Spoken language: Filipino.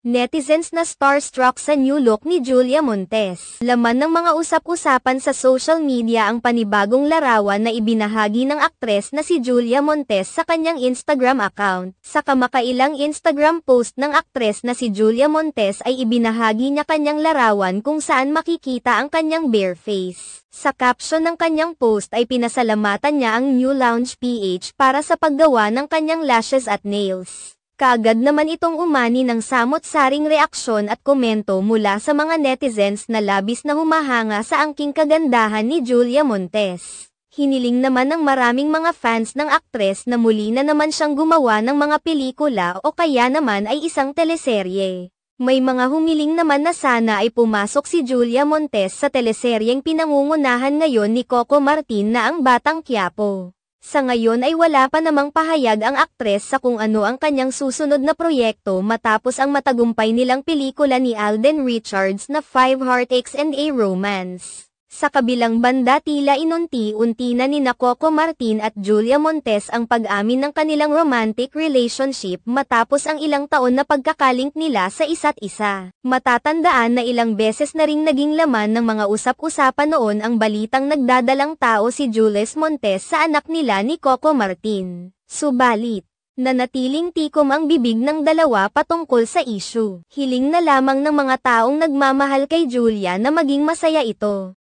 Netizens na starstruck sa new look ni Julia Montes. Laman ng mga usap-usapan sa social media ang panibagong larawan na ibinahagi ng aktres na si Julia Montes sa kanyang Instagram account. Sa kamakailang Instagram post ng aktres na si Julia Montes ay ibinahagi niya kanyang larawan kung saan makikita ang kanyang bare face. Sa caption ng kanyang post ay pinasalamatan niya ang New Lounge PH para sa paggawa ng kanyang lashes at nails. Kaagad naman itong umani ng samot-saring reaksyon at komento mula sa mga netizens na labis na humahanga sa angking kagandahan ni Julia Montes. Hiniling naman ng maraming mga fans ng aktres na muli na naman siyang gumawa ng mga pelikula o kaya naman ay isang teleserye. May mga humiling naman na sana ay pumasok si Julia Montes sa teleseryeng pinangungunahan ngayon ni Coco Martin na ang Batang Quiapo. Sa ngayon ay wala pa namang pahayag ang aktres sa kung ano ang kanyang susunod na proyekto matapos ang matagumpay nilang pelikula ni Alden Richards na Five Heartaches and a Romance. Sa kabilang banda tila inunti-unti na ni Coco Martin at Julia Montes ang pag-amin ng kanilang romantic relationship matapos ang ilang taon na pagkakalink nila sa isa't isa. Matatandaan na ilang beses na ring naging laman ng mga usap-usapan noon ang balitang nagdadalang tao si Jules Montes sa anak nila ni Coco Martin. Subalit, nanatiling tikom ang bibig ng dalawa patungkol sa issue. Hiling na lamang ng mga taong nagmamahal kay Julia na maging masaya ito.